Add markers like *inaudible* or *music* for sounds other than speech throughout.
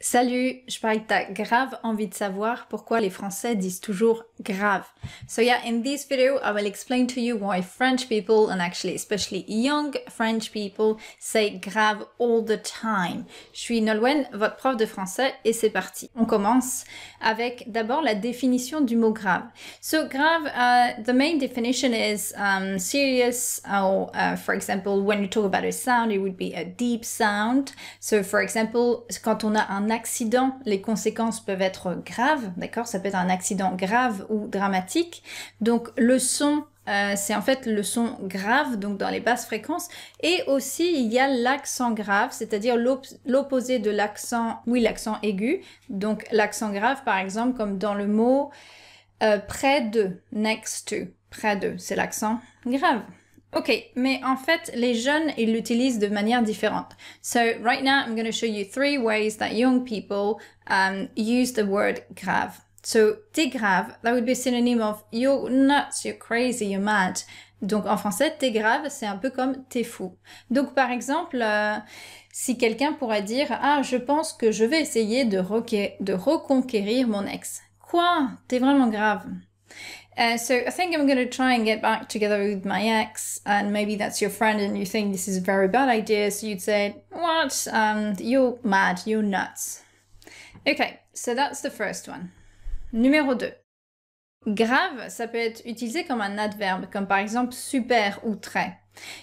Salut, je parle que t'as grave envie de savoir pourquoi les Français disent toujours grave. So yeah, in this video, I will explain to you why French people, and actually especially young French people, say grave all the time. Je suis Nolwenn, votre prof de français, et c'est parti. On commence avec d'abord la définition du mot grave. So grave, uh, the main definition is um, serious, or uh, for example, when you talk about a sound, it would be a deep sound. So for example, quand on a un accident, les conséquences peuvent être graves, d'accord Ça peut être un accident grave ou dramatique. Donc le son, euh, c'est en fait le son grave, donc dans les basses fréquences. Et aussi, il y a l'accent grave, c'est-à-dire l'opposé de l'accent, oui, l'accent aigu. Donc l'accent grave, par exemple, comme dans le mot euh, près de, next to, près de, c'est l'accent grave. Ok, mais en fait, les jeunes, ils l'utilisent de manière différente. So right now, I'm going to show you three ways that young people um, use the word grave. So t'es grave, that would be a synonym of you're nuts, you're crazy, you're mad. Donc en français, t'es grave, c'est un peu comme t'es fou. Donc par exemple, euh, si quelqu'un pourrait dire ah je pense que je vais essayer de, de reconquérir mon ex. Quoi T'es vraiment grave. Uh, so I think I'm going to try and get back together with my ex, and maybe that's your friend, and you think this is a very bad idea. So you'd say, "What? Um, you're mad. You're nuts." Okay, so that's the first one. Numéro deux. Grave, ça peut être utilisé comme un adverbe, comme par exemple super ou très.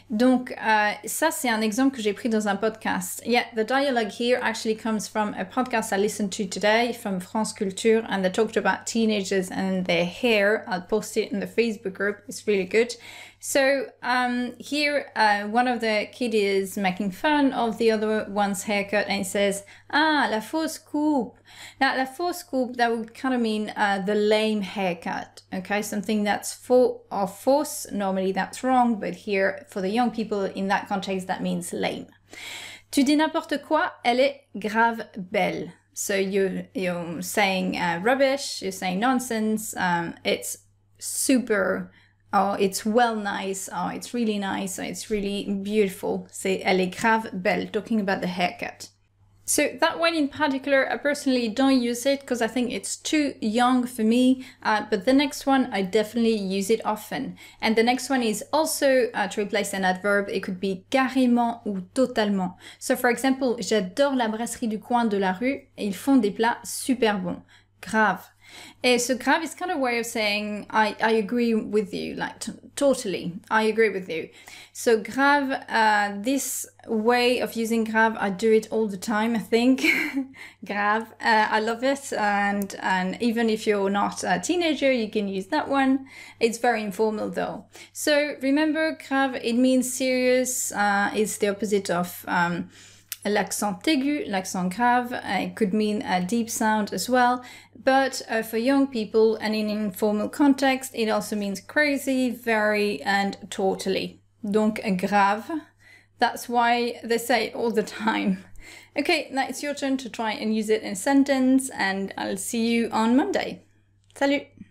Donc, euh, ça, c'est un exemple que j'ai pris dans un podcast. Yeah, the dialogue here actually comes from a podcast I listened to today from France Culture, and they talked about teenagers and their hair. I'll post it in the Facebook group. It's really good. So, um, here, uh, one of the kids is making fun of the other one's haircut and he says, Ah, la fausse coupe. Now, la fausse coupe, that would kind of mean uh, the lame haircut, okay? Something that's faux or false. Normally that's wrong, but here for the young people in that context, that means lame. Tu dis n'importe quoi, elle est grave belle. So you you're saying uh, rubbish, you're saying nonsense. Um, it's super. Oh, it's well nice. Oh, it's really nice. Oh, it's really beautiful. C'est elle est grave belle. Talking about the haircut. So that one in particular, I personally don't use it because I think it's too young for me, uh, but the next one, I definitely use it often. And the next one is also uh, to replace an adverb, it could be carrément ou totalement. So for example, j'adore la brasserie du coin de la rue, ils font des plats super bons grave. Uh, so grave is kind of way of saying I, I agree with you, like totally, I agree with you. So grave, uh, this way of using grave, I do it all the time, I think. grave, *laughs* uh, I love it, and and even if you're not a teenager, you can use that one. It's very informal though. So remember, grave, it means serious. Uh, it's the opposite of. Um, l'accent aigu, l'accent grave. Uh, it could mean a deep sound as well. But uh, for young people and in informal context, it also means crazy, very, and totally. Donc grave. That's why they say it all the time. *laughs* Okay, now it's your turn to try and use it in a sentence, and I'll see you on Monday. Salut!